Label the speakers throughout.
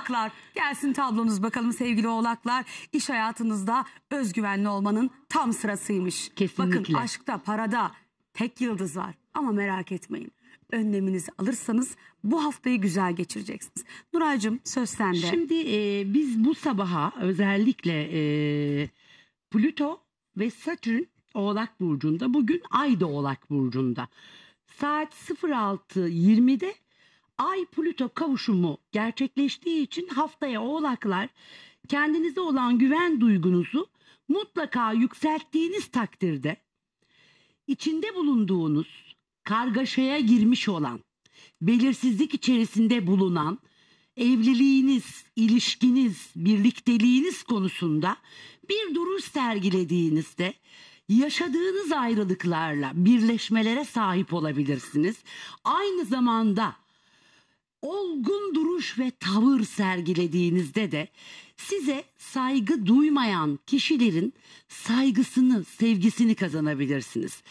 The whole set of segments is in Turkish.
Speaker 1: Oğlaklar gelsin tablonuz bakalım sevgili oğlaklar. iş hayatınızda özgüvenli olmanın tam sırasıymış. Kesinlikle. Bakın aşkta parada tek yıldız var ama merak etmeyin. Önleminizi alırsanız bu haftayı güzel geçireceksiniz. Nuray'cığım söz sende. Şimdi
Speaker 2: e, biz bu sabaha özellikle e, Plüto ve Satürn Oğlak Burcu'nda. Bugün Ay da Oğlak Burcu'nda. Saat 06.20'de Ay-Plüto kavuşumu gerçekleştiği için haftaya oğlaklar kendinize olan güven duygunuzu mutlaka yükselttiğiniz takdirde içinde bulunduğunuz kargaşaya girmiş olan, belirsizlik içerisinde bulunan evliliğiniz, ilişkiniz, birlikteliğiniz konusunda bir duruş sergilediğinizde yaşadığınız ayrılıklarla birleşmelere sahip olabilirsiniz. Aynı zamanda olgun duruş ve tavır sergilediğinizde de size saygı duymayan kişilerin saygısını, sevgisini kazanabilirsiniz.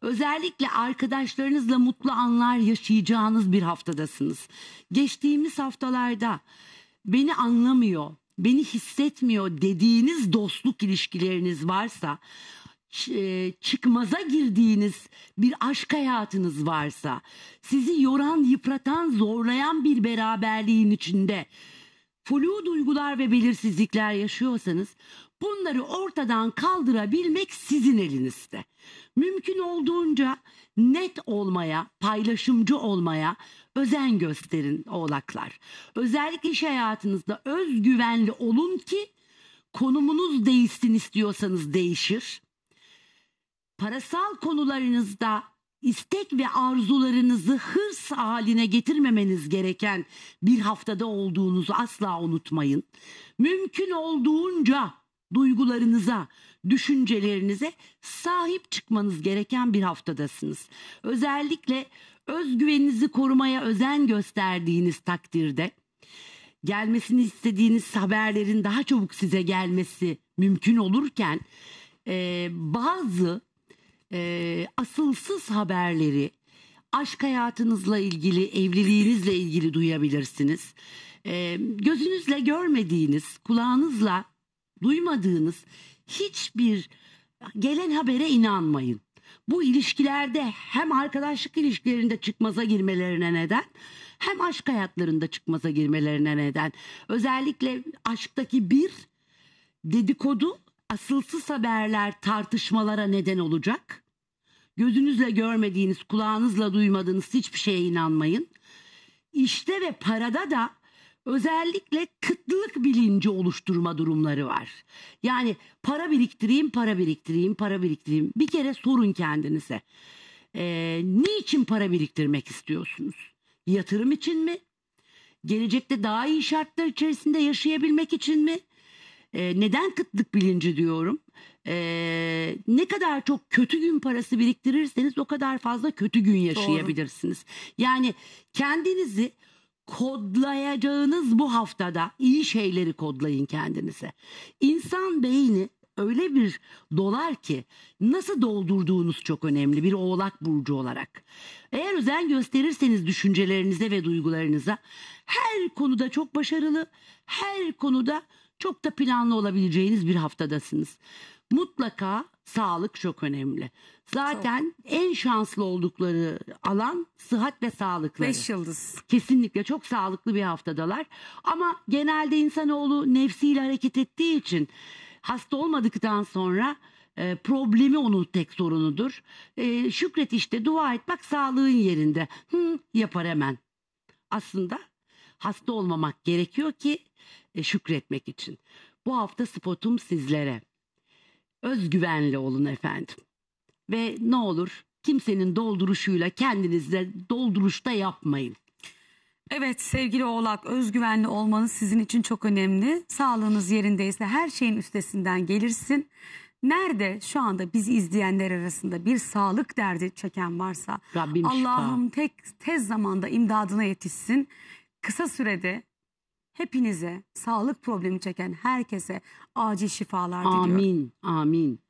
Speaker 2: Özellikle arkadaşlarınızla mutlu anlar yaşayacağınız bir haftadasınız. Geçtiğimiz haftalarda beni anlamıyor, beni hissetmiyor dediğiniz dostluk ilişkileriniz varsa e, çıkmaza girdiğiniz bir aşk hayatınız varsa, sizi yoran, yıpratan, zorlayan bir beraberliğin içinde flu duygular ve belirsizlikler yaşıyorsanız bunları ortadan kaldırabilmek sizin elinizde. Mümkün olduğunca net olmaya, paylaşımcı olmaya özen gösterin oğlaklar. Özellikle iş hayatınızda özgüvenli olun ki konumunuz değişsin istiyorsanız değişir parasal konularınızda istek ve arzularınızı hırs haline getirmemeniz gereken bir haftada olduğunuzu asla unutmayın. Mümkün olduğunca duygularınıza, düşüncelerinize sahip çıkmanız gereken bir haftadasınız. Özellikle özgüveninizi korumaya özen gösterdiğiniz takdirde gelmesini istediğiniz haberlerin daha çabuk size gelmesi mümkün olurken e, bazı e, asılsız haberleri aşk hayatınızla ilgili, evliliğinizle ilgili duyabilirsiniz. E, gözünüzle görmediğiniz, kulağınızla duymadığınız hiçbir gelen habere inanmayın. Bu ilişkilerde hem arkadaşlık ilişkilerinde çıkmaza girmelerine neden hem aşk hayatlarında çıkmaza girmelerine neden. Özellikle aşktaki bir dedikodu asılsız haberler tartışmalara neden olacak. Gözünüzle görmediğiniz, kulağınızla duymadığınız hiçbir şeye inanmayın. İşte ve parada da özellikle kıtlık bilinci oluşturma durumları var. Yani para biriktireyim, para biriktireyim, para biriktireyim. Bir kere sorun kendinize. Ee, niçin para biriktirmek istiyorsunuz? Yatırım için mi? Gelecekte daha iyi şartlar içerisinde yaşayabilmek için mi? Ee, neden kıtlık bilinci diyorum? E, ne kadar çok kötü gün parası biriktirirseniz o kadar fazla kötü gün yaşayabilirsiniz. Doğru. Yani kendinizi kodlayacağınız bu haftada iyi şeyleri kodlayın kendinize. İnsan beyni öyle bir dolar ki nasıl doldurduğunuz çok önemli bir oğlak burcu olarak. Eğer özen gösterirseniz düşüncelerinize ve duygularınıza her konuda çok başarılı, her konuda çok da planlı olabileceğiniz bir haftadasınız. Mutlaka sağlık çok önemli. Zaten çok. en şanslı oldukları alan sıhhat ve sağlıkları. Beş yıldız. Kesinlikle çok sağlıklı bir haftadalar. Ama genelde insanoğlu nefsiyle hareket ettiği için hasta olmadıktan sonra e, problemi onun tek sorunudur. E, şükret işte dua et bak sağlığın yerinde. Hı, yapar hemen. Aslında hasta olmamak gerekiyor ki e, şükretmek için. Bu hafta spotum sizlere. Özgüvenli olun efendim. Ve ne olur kimsenin dolduruşuyla kendinizle dolduruşta yapmayın.
Speaker 1: Evet sevgili oğlak özgüvenli olmanız sizin için çok önemli. Sağlığınız yerindeyse her şeyin üstesinden gelirsin. Nerede şu anda bizi izleyenler arasında bir sağlık derdi çeken varsa
Speaker 2: Rabbim Allah'ım
Speaker 1: tek tez zamanda imdadına yetişsin kısa sürede hepinize, sağlık problemi çeken herkese acil şifalar diliyorum. Amin, amin.